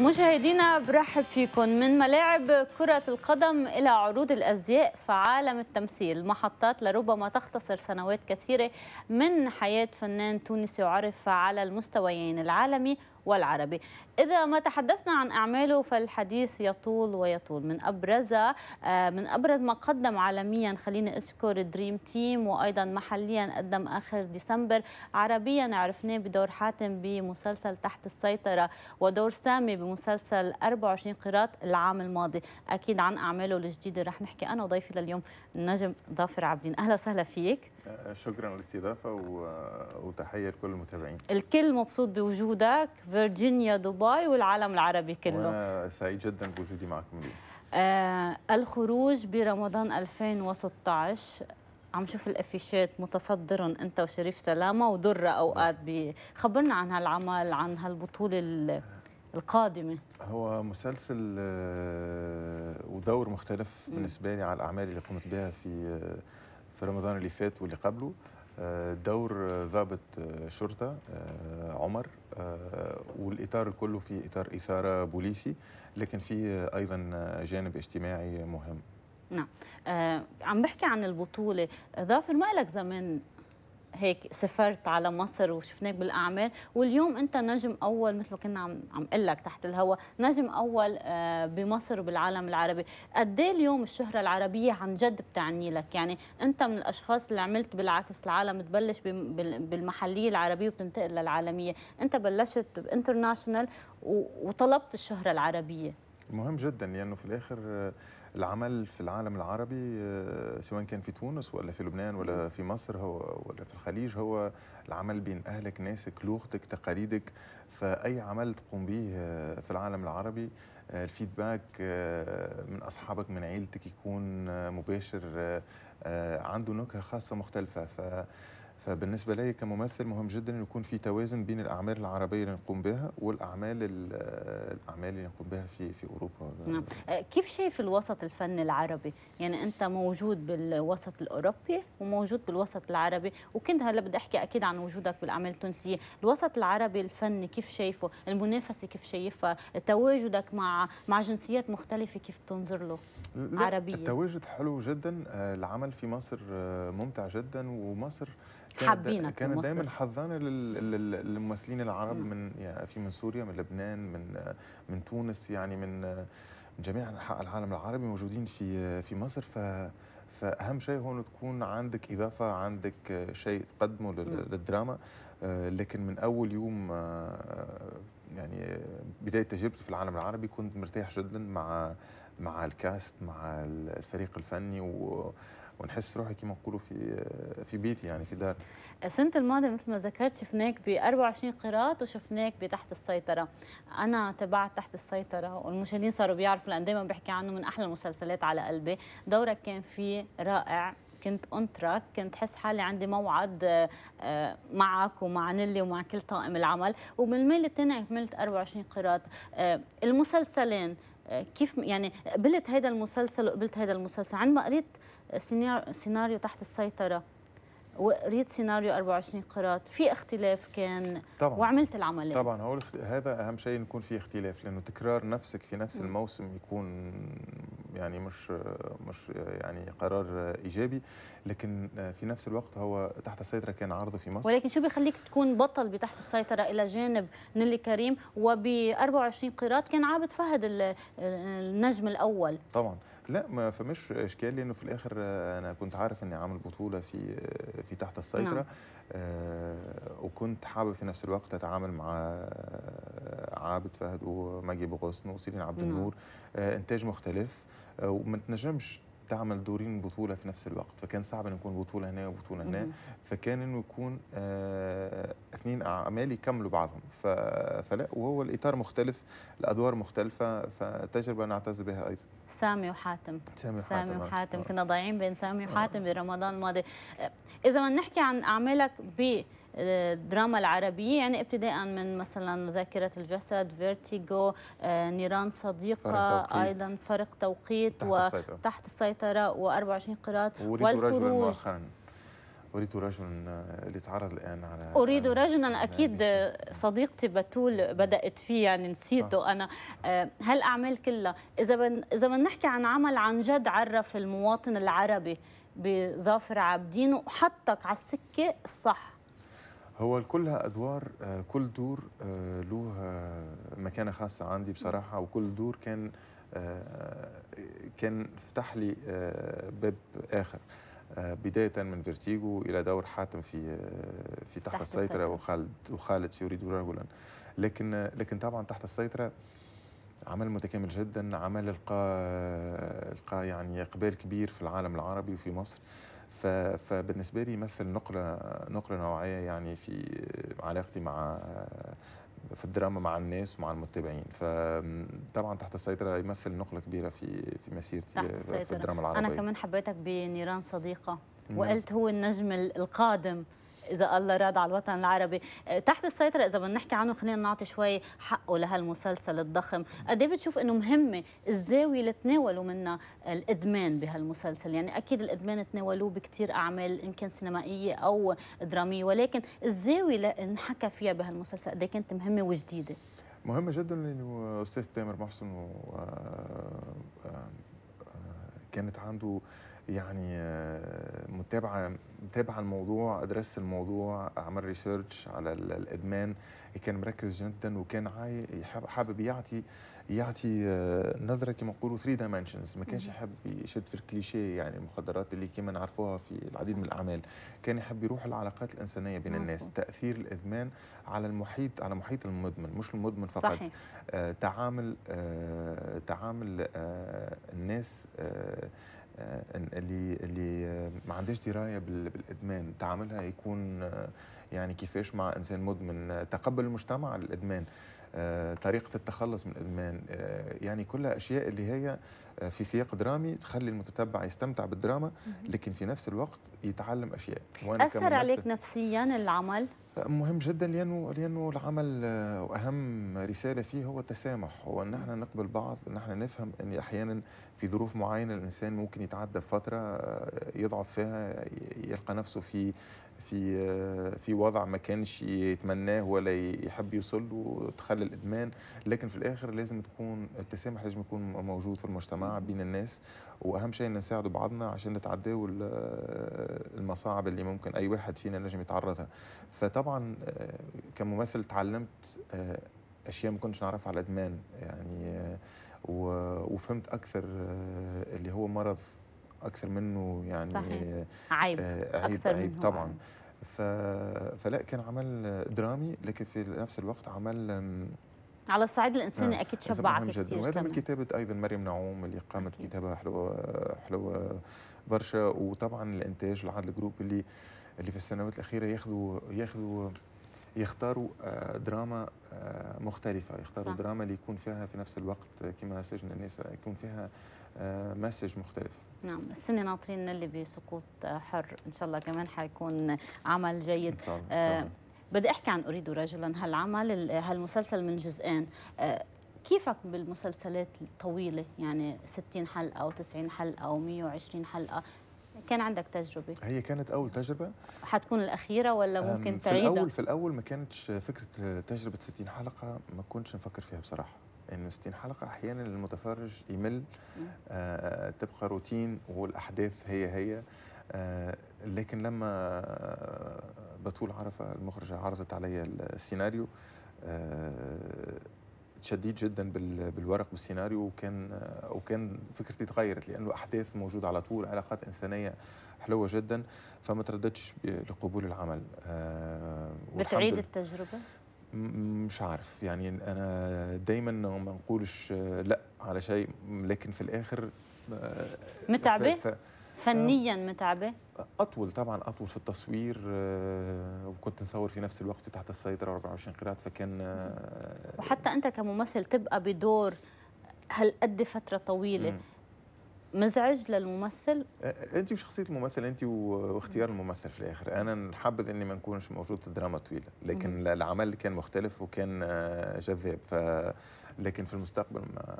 مشاهدينا برحب فيكم من ملاعب كرة القدم إلى عروض الأزياء فعالم التمثيل محطات لربما تختصر سنوات كثيرة من حياة فنان تونسي عرف على المستويين العالمي والعربي إذا ما تحدثنا عن أعماله فالحديث يطول ويطول من أبرزها آه، من أبرز ما قدم عالميا خلينا أذكر دريم تيم وأيضا محليا قدم آخر ديسمبر عربيا عرفناه بدور حاتم بمسلسل تحت السيطرة ودور سامي بمسلسل 24 قيراط العام الماضي أكيد عن أعماله الجديدة رح نحكي أنا وضيفي لليوم النجم ظافر عبدين أهلا وسهلا فيك شكرا للاستضافه وتحيه لكل المتابعين الكل مبسوط بوجودك فيرجينيا دبي والعالم العربي كله سعيد جدا بوجودي معكم اليوم آه الخروج برمضان 2016 عم شوف الافيشات متصدرهم انت وشريف سلامه ودره اوقات بي خبرنا عن هالعمل عن هالبطوله القادمه هو مسلسل آه، ودور مختلف بالنسبه لي على الاعمال اللي قمت بها في آه، في رمضان اللي فات واللي قبله آه، دور آه، ضابط آه، شرطة عمر والإطار كله في إطار إثارة بوليسي لكن في أيضا جانب اجتماعي مهم نعم عم بحكي عن البطولة ظافر ما لك زمان هيك سافرت على مصر وشفناك بالاعمال واليوم انت نجم اول مثل ما كنا عم عم اقول لك تحت الهواء نجم اول آه، بمصر وبالعالم العربي قد إيه اليوم الشهره العربيه عن جد بتعني لك يعني انت من الاشخاص اللي عملت بالعكس العالم تبلش بالمحليه العربيه وبتنتقل للعالميه انت بلشت بانترناشونال وطلبت الشهره العربيه مهم جدا لانه يعني في الاخر آه، العمل في العالم العربي آه، سواء كان في تونس ولا في لبنان ولا في مصر هو ولا في الخليج هو العمل بين أهلك ناسك لغتك تقاليدك فأي عمل تقوم به آه، في العالم العربي آه، الفيدباك من أصحابك من عيلتك يكون مباشر عنده نكهة خاصة مختلفة ف فبالنسبة لي كممثل مهم جدا أن يكون في توازن بين الأعمال العربية اللي نقوم بها والأعمال الأعمال اللي نقوم بها في في أوروبا نعم. آه، كيف شايف الوسط الفن العربي؟ يعني أنت موجود بالوسط الأوروبي وموجود بالوسط العربي وكنت هلا بدي أحكي أكيد عن وجودك بالأعمال التونسية، الوسط العربي الفني كيف شايفه؟ المنافسة كيف شايفها؟ تواجدك مع مع جنسيات مختلفة كيف تنظر له؟ عربية التواجد حلو جدا آه، العمل في مصر آه، ممتع جدا ومصر حابينك كانت دايما حضانه للممثلين العرب مم. من يعني في من سوريا من لبنان من من تونس يعني من جميع انحاء العالم العربي موجودين في في مصر ف فاهم شيء هون تكون عندك اضافه عندك شيء تقدمه للدراما لكن من اول يوم يعني بدايه تجربتي في العالم العربي كنت مرتاح جدا مع مع الكاست مع الفريق الفني و ونحس روحي كما نقولوا في في بيتي يعني في دار السنة الماضية مثل ما ذكرت شفناك ب 24 قراط وشفناك بتحت السيطرة أنا تبعت تحت السيطرة والمشاهدين صاروا بيعرفوا لأن دايما بحكي عنه من أحلى المسلسلات على قلبي دورك كان فيه رائع كنت اون تراك كنت حس حالي عندي موعد آه، آه، معك ومع نيلي ومع كل طاقم العمل ومن الميل الثاني عملت 24 قيراط آه، المسلسلين كيف يعني قبلت هذا المسلسل وقبلت هذا المسلسل عندما قريت سيناريو تحت السيطره وقريت سيناريو 24 قراط في اختلاف كان طبعا وعملت العمل طبعا هو هذا اهم شيء يكون في اختلاف لانه تكرار نفسك في نفس الموسم يكون يعني مش مش يعني قرار ايجابي لكن في نفس الوقت هو تحت السيطره كان عرضه في مصر ولكن شو بيخليك تكون بطل بتحت السيطره الى جانب نيلي كريم وب 24 قيراط كان عابد فهد النجم الاول طبعا لا ما فمش اشكال لانه في الاخر انا كنت عارف اني عامل بطوله في في تحت السيطره نعم. آه وكنت حابب في نفس الوقت اتعامل مع آه، عابد فهد وماجي بغصن وسيرين عبد نعم. النور آه انتاج مختلف آه، وما تنجمش تعمل دورين بطولة في نفس الوقت فكان صعب أن يكون بطولة هنا وبطولة هنا فكان أنه يكون آه، اثنين أعمال يكملوا بعضهم فلا وهو الإطار مختلف الأدوار مختلفة فتجربة نعتز بها أيضا سامي وحاتم سامي وحاتم, سامي وحاتم. آه. كنا ضايعين بين سامي وحاتم برمضان الماضي إذا ما نحكي عن أعمالك ب الدراما العربية يعني ابتداء من مثلا ذاكرة الجسد فيرتيجو آه، نيران صديقة فرق أيضا فرق توقيت تحت السيطرة وتحت السيطرة و24 قراءة والفروج مؤخرا أريد رجلا اللي آه، تعرض الآن على أريد رجلا أكيد صديقتي بتول بدأت فيه يعني نسيته أنا هالأعمال آه، كلها إذا بن إذا بنحكي عن عمل عن جد عرف المواطن العربي بظافر عابدين وحطك على السكة الصح هو كلها ادوار آه، كل دور له آه، مكانه خاصه عندي بصراحه وكل دور كان آه، كان فتح لي باب اخر بداية من فيرتيجو إلى دور حاتم في في تحت, تحت السيطرة وخالد وخالد في يريد رجلا لكن لكن طبعا تحت السيطرة عمل متكامل جدا عمل لقى القى يعني اقبال كبير في العالم العربي وفي مصر فبالنسبه لي يمثل نقله نقله نوعيه يعني في علاقتي مع في الدراما مع الناس ومع المتابعين فطبعا تحت السيطره يمثل نقله كبيره في في مسيرتي في الدراما العربيه انا كمان حبيتك بنيران صديقه وقلت هو النجم القادم إذا الله راد على الوطن العربي آه، تحت السيطرة إذا بدنا نحكي عنه خلينا نعطي شوي حقه لهالمسلسل الضخم قد ايه بتشوف إنه مهمة الزاوية اللي تناولوا منها الإدمان بهالمسلسل يعني أكيد الإدمان تناولوه بكثير أعمال إن كان سينمائية أو درامية ولكن الزاوية اللي انحكى فيها بهالمسلسل قد إيه كانت مهمة وجديدة مهمة جدا لأنه أستاذ تامر محسن و آه، آه، كانت عنده يعني آه، متابعه متابعه الموضوع ادرس الموضوع عمل ريسيرش على الادمان كان مركز جدا وكان حابب يعطي يعطي آه، نظره كما نقولوا 3 دايمنشنز ما كانش يحب يشد في الكليشيه يعني المخدرات اللي كما نعرفوها في العديد من الاعمال كان يحب يروح العلاقات الانسانيه بين الناس تاثير الادمان على المحيط على محيط المدمن مش المدمن فقط صحيح. آه تعامل آه تعامل آه الناس آه, آه، اللي اللي آه، ما عندهاش درايه بالادمان تعاملها يكون يعني كيفاش مع انسان مدمن تقبل المجتمع الادمان آه، طريقة التخلص من الإدمان آه، يعني كلها أشياء اللي هي آه، في سياق درامي تخلي المتتبع يستمتع بالدراما لكن في نفس الوقت يتعلم أشياء وأنا أثر عليك نفسيا العمل؟ مهم جدا لانه لانه العمل واهم رساله فيه هو التسامح هو ان احنا نقبل بعض ان احنا نفهم ان احيانا في ظروف معينه الانسان ممكن يتعدى فتره يضعف فيها يلقى نفسه في في آه، في وضع ما كانش يتمناه ولا يحب يوصل له تخلى الادمان لكن في الاخر لازم تكون التسامح لازم يكون موجود في المجتمع بين الناس واهم شيء ان نساعدوا بعضنا عشان نتعداوا آه، المصاعب اللي ممكن اي واحد فينا نجم يتعرضها فطبعا آه، كممثل تعلمت اشياء ما كنتش نعرفها على الادمان يعني وفهمت اكثر اللي هو مرض اكثر منه يعني صحيح. آه، عيب آه، عيب, أكثر عيب طبعا ف... فلا كان عمل درامي لكن في نفس الوقت عمل على الصعيد الانساني آه، اكيد شبعك كثير وهذا من كتابه ايضا مريم نعوم اللي قامت أكيد. حلوه حلوه برشا وطبعا الانتاج العدل جروب اللي اللي في السنوات الاخيره ياخذوا ياخذوا يختاروا دراما مختلفة يختاروا صح. دراما اللي يكون فيها في نفس الوقت كما سجن النساء يكون فيها مسج آه، مختلف نعم السنة ناطرين اللي بسقوط آه، حر إن شاء الله كمان حيكون عمل جيد إن شاء الله. إن آه، شاء الله. بدي أحكي عن أريد رجلا هالعمل هالمسلسل من جزئين كيفك بالمسلسلات الطويلة يعني 60 حلقة أو 90 حلقة أو 120 حلقة كان عندك تجربة هي كانت أول تجربة حتكون الأخيرة ولا ممكن تعيدها؟ في الأول في الأول ما كانتش فكرة تجربة 60 حلقة ما كنتش نفكر فيها بصراحة انه 60 حلقه احيانا المتفرج يمل آه تبقى روتين والاحداث هي هي آه لكن لما بتول عرفه المخرجه عرضت علي السيناريو آه تشديت جدا بالورق بالسيناريو وكان وكان فكرتي تغيرت لانه احداث موجوده على طول علاقات انسانيه حلوه جدا فما ترددتش لقبول العمل آه، بتعيد التجربه؟ مش عارف يعني انا دايما ما نقولش آه، لا على شيء لكن في الاخر آه، متعبه فنيا آه، متعبه اطول طبعا اطول في التصوير وكنت نصور في نفس الوقت تحت السيطره 24 قيراط فكان وحتى انت كممثل تبقى بدور هالقد فتره طويله مم. مزعج للممثل؟ انت وشخصيه الممثل انت واختيار الممثل في الاخر، انا حابب اني ما نكونش موجود في الدراما طويله، لكن مم. العمل كان مختلف وكان آه، جذاب ف لكن في المستقبل ما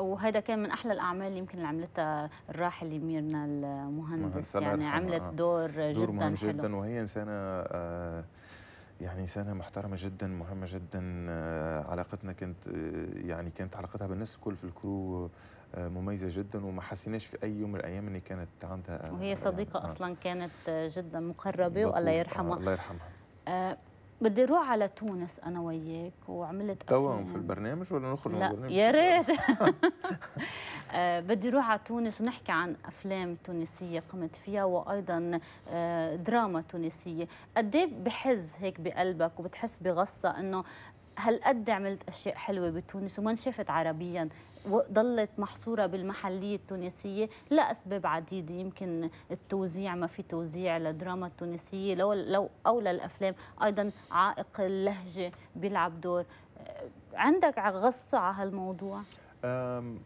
وهذا كان من احلى الاعمال اللي يمكن اللي عملتها الراحل ميرنا المهندس يعني عملت دور, دور جدا مهم حلو. جدا وهي انسانه آه، يعني إنسانة محترمة جدا مهمة جدا آه، علاقتنا كانت يعني كانت علاقتها بالناس الكل في الكرو مميزه جدا وما حسيناش في اي يوم من الايام ان كانت عندها وهي صديقه يعني اصلا كانت جدا مقربه والله آه، يرحمها الله يرحمها آه بدي اروح على تونس انا وياك وعملت توا في البرنامج ولا نخرج لا من البرنامج؟ يا ريت آه، بدي اروح على تونس ونحكي عن افلام تونسيه قمت فيها وايضا آه، دراما تونسيه، قد إيه بحز هيك بقلبك وبتحس بغصه انه هل قد عملت اشياء حلوه بتونس وما انشافت عربيا وضلت محصورة بالمحلية التونسية لأسباب عديدة يمكن التوزيع ما في توزيع للدراما التونسية لو, لو أو للأفلام أيضا عائق اللهجة بيلعب دور عندك غصة على هالموضوع؟ ما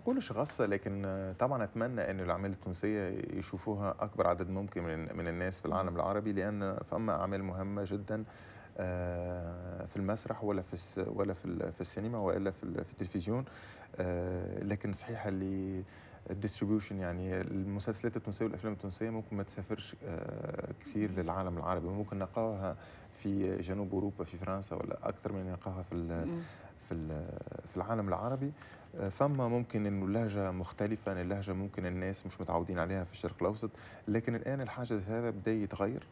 نقولش غصة لكن طبعا أتمنى أن الأعمال التونسية يشوفوها أكبر عدد ممكن من, من الناس في العالم العربي لأن فما أعمال مهمة جداً آه، في المسرح ولا في ولا في, في السينما والا في, في التلفزيون آه، لكن صحيح اللي الديستريبيوشن يعني المسلسلات التونسيه والافلام التونسيه ممكن ما تسافرش آه، كثير للعالم العربي ممكن نلقاها في جنوب اوروبا في فرنسا ولا اكثر من نلقاها في في في العالم العربي فما ممكن انه اللهجه مختلفه اللهجه ممكن الناس مش متعودين عليها في الشرق الاوسط لكن الان الحاجه هذا بدا يتغير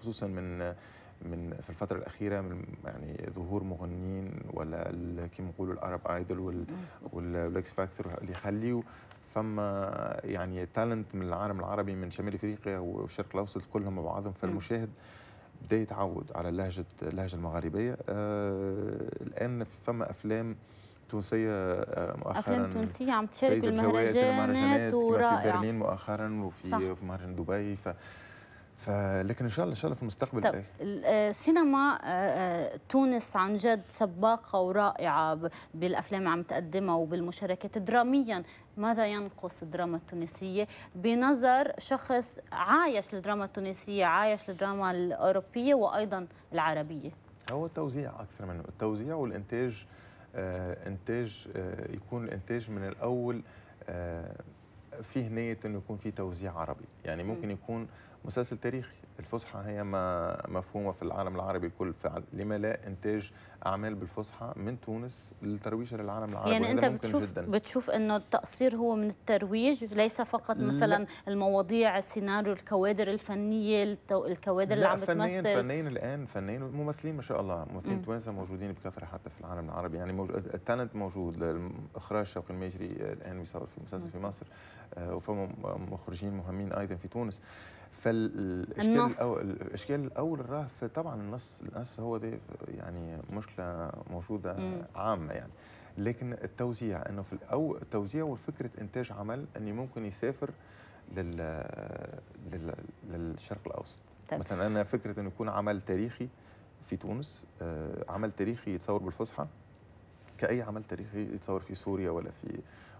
خصوصا من من في الفتره الاخيره من يعني ظهور مغنيين ولا كيما نقولوا الارب ايدول والبلاكس فاكتور اللي يخليوا فما يعني تالنت من العالم العربي من شمال افريقيا والشرق الاوسط كلهم مع بعضهم فالمشاهد بدا يتعود على لهجه اللهجه المغاربيه آه الان فما افلام تونسيه آه، مؤخرا افلام تونسيه عم تشارك المهرجانات ورائعه في برلين مؤخرا وفي صح. في مهرجان دبي ف فلكن ان شاء الله ان شاء الله في المستقبل طب إيه؟ السينما آه، آه، آه، تونس عن جد سباقه ورائعه بالافلام اللي عم تقدمها وبالمشاركات دراميا ماذا ينقص الدراما التونسيه بنظر شخص عايش للدراما التونسيه عايش للدراما الاوروبيه وايضا العربيه هو التوزيع اكثر منه التوزيع والانتاج آه انتاج آه يكون الانتاج من الاول آه فيه نيه انه يكون في توزيع عربي يعني ممكن يكون مسلسل تاريخي الفصحى هي ما مفهومه في العالم العربي الكل فعل لما لا انتاج اعمال بالفصحى من تونس للترويج للعالم العربي يعني انت بتشوف جداً. بتشوف انه التقصير هو من الترويج ليس فقط مثلا لا. المواضيع السيناريو الكوادر الفنيه التو... الكوادر اللي عم بتمثل فنيين فنيين الان فنين ممثلين ما شاء الله ممثلين توانسه موجودين بكثره حتى في العالم العربي يعني موجود التالنت موجود اخراج شوقي المجري الان بيصور في مسلسل في مصر آه، وفهم مخرجين مهمين ايضا في تونس فالاشكال الاول الاشكال الاول راه طبعا النص النص هو دي يعني مشكله موجوده مم. عامه يعني لكن التوزيع انه في الاول التوزيع وفكره انتاج عمل اني ممكن يسافر لل, لل... للشرق الاوسط طيب. مثلا انا فكره انه يكون عمل تاريخي في تونس آه، عمل تاريخي يتصور بالفصحى كأي عمل تاريخي يتصور في سوريا ولا في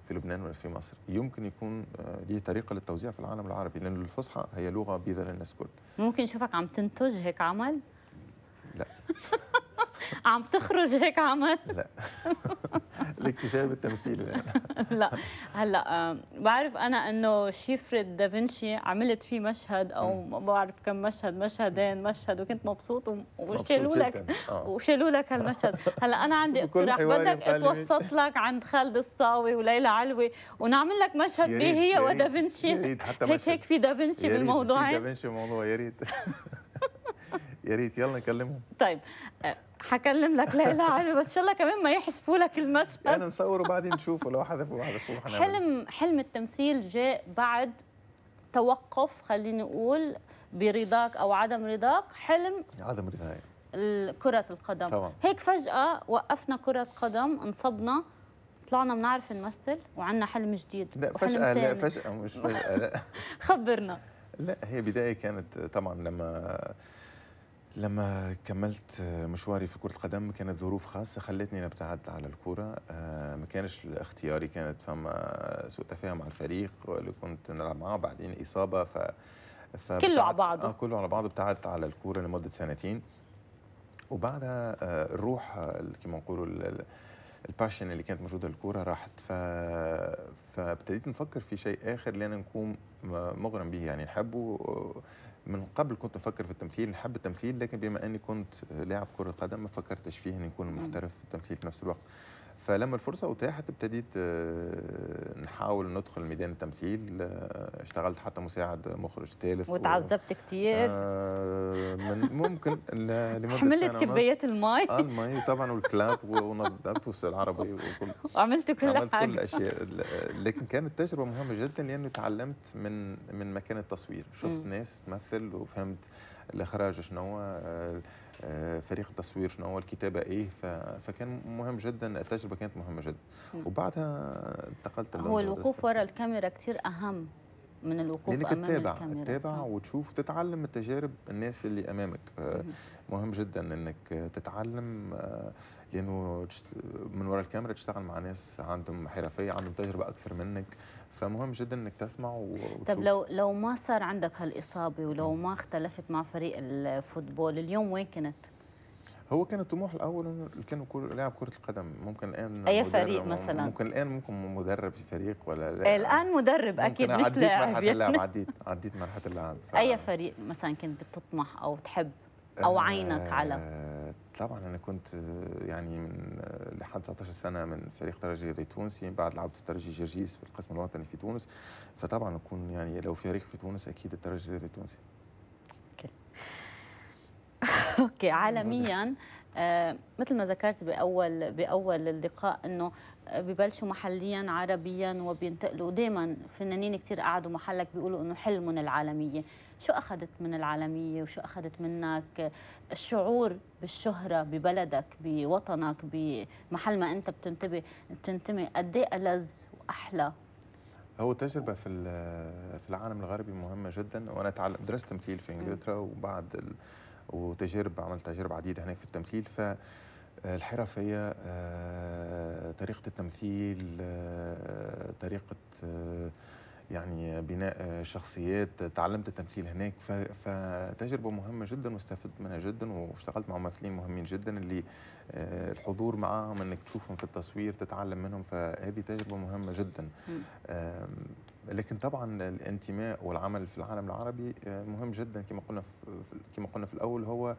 في لبنان ولا في مصر يمكن يكون آه، ليه طريقه للتوزيع في العالم العربي لأن الفصحى هي لغه بيضه للناس كل ممكن نشوفك عم تنتج هيك عمل؟ لا عم تخرج هيك عمل لا الاكتساب التمثيل يعني. لا هلا بعرف انا انه شيفرة دافنشي عملت فيه مشهد او ما بعرف كم مشهد مشهدين مشهد وكنت مبسوط وشالوا لك آه. وشالوا لك هالمشهد هلا انا عندي اقتراح بدك اتوسط لك عند خالد الصاوي وليلى علوي ونعمل لك مشهد به هي ودافنشي هيك هيك في دافنشي بالموضوعين في دافنشي بالموضوع يا ريت يا ريت يلا نكلمهم طيب آه، حكلم لك ليلى علوي بس ان شاء الله كمان ما يحذفوا لك المشهد انا نصوره بعدين نشوفه لو حذفوا حذفوا حلم حلم التمثيل جاء بعد توقف خليني اقول برضاك او عدم رضاك حلم عدم رضاك كرة القدم طبعا. هيك فجأة وقفنا كرة قدم انصبنا طلعنا بنعرف نمثل وعندنا حلم جديد لا فجأة لا فجأة مش فجأة لا خبرنا لا هي بداية كانت طبعا لما لما كملت مشواري في كرة القدم كانت ظروف خاصة خلتني نبتعد على الكرة آه، ما كانش اختياري كانت فما سوء تفاهم مع الفريق اللي كنت نلعب معاه بعدين إصابة ف كله على بعضه آه كله على بعضه ابتعدت على الكورة لمدة سنتين وبعدها آه، الروح كما نقولوا الباشن اللي كانت موجوده الكرة راحت ف... فابتديت نفكر في شيء اخر اللي انا نكون مغرم به يعني نحبه من قبل كنت مفكر في التمثيل نحب التمثيل لكن بما اني كنت لاعب كره قدم ما فكرتش فيه اني نكون محترف في التمثيل في نفس الوقت فلما الفرصه اتاحت ابتديت آه، نحاول ندخل ميدان التمثيل آه، اشتغلت حتى مساعد مخرج ثالث وتعذبت و... كتير آه، من ممكن لمده حملت كبايات المي اه المي طبعا والكلاب ونظفت العربي وكل وعملت كل عملت حاجه كل الاشياء لكن كانت تجربه مهمه جدا لاني تعلمت من من مكان التصوير شفت م. ناس تمثل وفهمت الاخراج شنو آه، فريق التصوير شنو هو الكتابه ايه فكان مهم جدا التجربه كانت مهمه جدا وبعدها انتقلت هو الوقوف وراء الكاميرا كثير اهم من الوقوف لأنك امام تتابع الكاميرا تتابع وتشوف تتعلم التجارب الناس اللي امامك آه، مهم جدا انك تتعلم آه، لانه من وراء الكاميرا تشتغل مع ناس عندهم حرفيه عندهم تجربه اكثر منك فمهم جدا انك تسمع وتشوف. طب لو لو ما صار عندك هالاصابه ولو ما اختلفت مع فريق الفوتبول اليوم وين كنت؟ هو كان الطموح الاول انه كان لاعب كره القدم ممكن الان اي فريق مثلا ممكن الان ممكن مدرب في فريق ولا لا الان مدرب اكيد مش عديت لاعب مرحله يعني. اللعب عديت عديت مرحله اللعب ف... اي فريق مثلا كنت بتطمح او تحب او عينك على آه، طبعا انا كنت يعني من لحد 19 سنه من فريق ترجي التونسي من بعد لعبت في ترجي جرجيس في القسم الوطني في تونس فطبعا اكون يعني لو في فريق في تونس اكيد الترجي الرياضي التونسي اوكي اوكي عالميا آه مثل ما ذكرت باول باول اللقاء انه ببلشوا محليا عربيا وبينتقلوا دائما فنانين كثير قعدوا محلك بيقولوا انه حلمهم العالميه شو أخذت من العالمية وشو أخذت منك الشعور بالشهرة ببلدك بوطنك بمحل ما أنت بتنتبه بتنتمي قد إيه ألذ وأحلى هو تجربة في في العالم الغربي مهمة جدا وأنا تعلم درست تمثيل في إنجلترا وبعد ال... وتجارب عملت تجارب عديدة هناك في التمثيل ف آه، الحرف هي آه، طريقة التمثيل آه، طريقة يعني بناء شخصيات تعلمت التمثيل هناك فتجربة مهمة جدا واستفدت منها جدا واشتغلت مع ممثلين مهمين جدا اللي آه، الحضور معاهم انك تشوفهم في التصوير تتعلم منهم فهذه تجربة مهمة جدا لكن طبعا الانتماء والعمل في العالم العربي آه، مهم جدا كما قلنا كما قلنا في الاول هو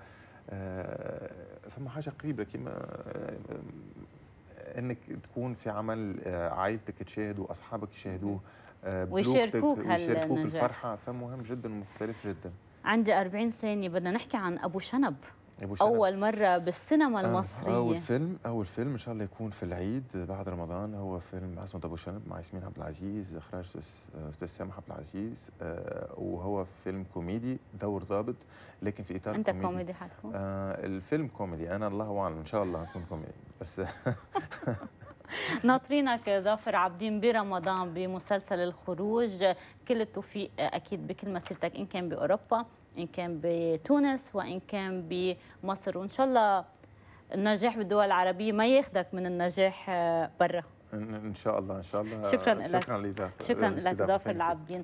آه، فما حاجه قريبه كما انك تكون في عمل عائلتك تشاهده اصحابك يشاهدوه آه، ويشاركوك ويشاركوك الفرحه فمهم جدا ومختلف جدا عندي 40 ثانيه بدنا نحكي عن ابو شنب اول مره بالسينما آه، المصريه اول فيلم اول فيلم ان شاء الله يكون في العيد بعد رمضان هو فيلم عصمه ابو شنب مع ياسمين عبد العزيز اخراج استاذ سامح عبد العزيز آه وهو فيلم كوميدي دور ضابط لكن في اطار انت كوميدي, كوميدي حتكون آه الفيلم كوميدي انا الله اعلم ان شاء الله هكون كوميدي بس ناطرينك ظافر عابدين برمضان بمسلسل الخروج كل التوفيق اكيد بكل مسيرتك ان كان باوروبا ان كان بتونس وان كان بمصر وان شاء الله النجاح بالدول العربيه ما ياخذك من النجاح برا ان شاء الله ان شاء الله شكرا لك شكرا لك ظافر العابدين